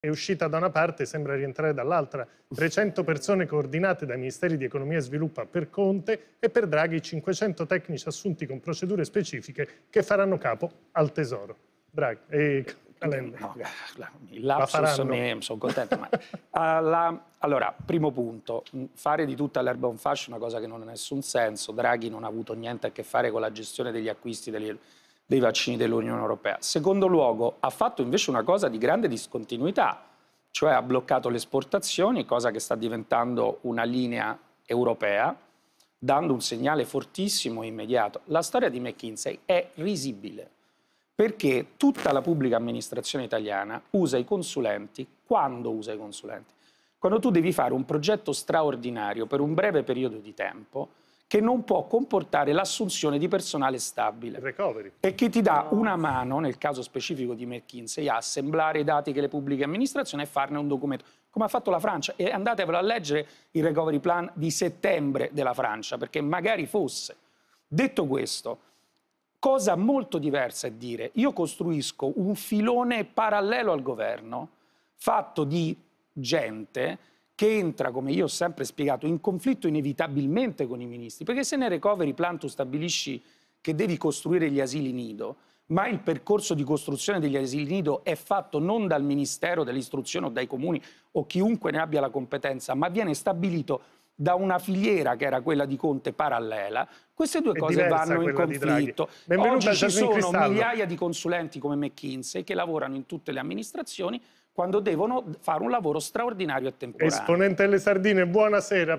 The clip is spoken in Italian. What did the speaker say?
è uscita da una parte e sembra rientrare dall'altra. 300 persone coordinate dai Ministeri di Economia e Sviluppo per Conte e per Draghi 500 tecnici assunti con procedure specifiche che faranno capo al Tesoro. Draghi, eh, Calenda. No, il lapsus La mi sono contento. ma, alla, ah, allora, primo punto, fare di tutta l'erba un fascio è una cosa che non ha nessun senso. Draghi non ha avuto niente a che fare con la gestione degli acquisti degli dei vaccini dell'Unione Europea. Secondo luogo, ha fatto invece una cosa di grande discontinuità, cioè ha bloccato le esportazioni, cosa che sta diventando una linea europea, dando un segnale fortissimo e immediato. La storia di McKinsey è risibile, perché tutta la pubblica amministrazione italiana usa i consulenti quando usa i consulenti. Quando tu devi fare un progetto straordinario per un breve periodo di tempo, che non può comportare l'assunzione di personale stabile. Recovery. E che ti dà una mano, nel caso specifico di McKinsey, a assemblare i dati che le pubbliche amministrazioni e farne un documento. Come ha fatto la Francia. E andatevelo a leggere il recovery plan di settembre della Francia, perché magari fosse. Detto questo, cosa molto diversa è dire io costruisco un filone parallelo al governo fatto di gente che entra, come io ho sempre spiegato, in conflitto inevitabilmente con i ministri, perché se nel recovery plan tu stabilisci che devi costruire gli asili nido, ma il percorso di costruzione degli asili nido è fatto non dal Ministero dell'Istruzione o dai comuni o chiunque ne abbia la competenza, ma viene stabilito da una filiera che era quella di Conte parallela, queste due è cose vanno in conflitto. Oggi ci sono migliaia di consulenti come McKinsey che lavorano in tutte le amministrazioni quando devono fare un lavoro straordinario e temporaneo. Esponente delle Sardine, buonasera.